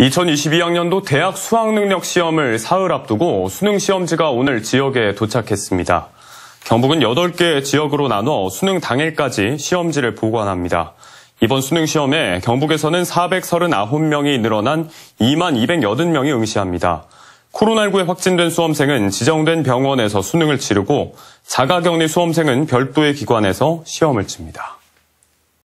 2022학년도 대학 수학능력 시험을 사흘 앞두고 수능 시험지가 오늘 지역에 도착했습니다. 경북은 8개 지역으로 나눠 수능 당일까지 시험지를 보관합니다. 이번 수능 시험에 경북에서는 439명이 늘어난 2만 280명이 응시합니다. 코로나19에 확진된 수험생은 지정된 병원에서 수능을 치르고 자가격리 수험생은 별도의 기관에서 시험을 칩니다.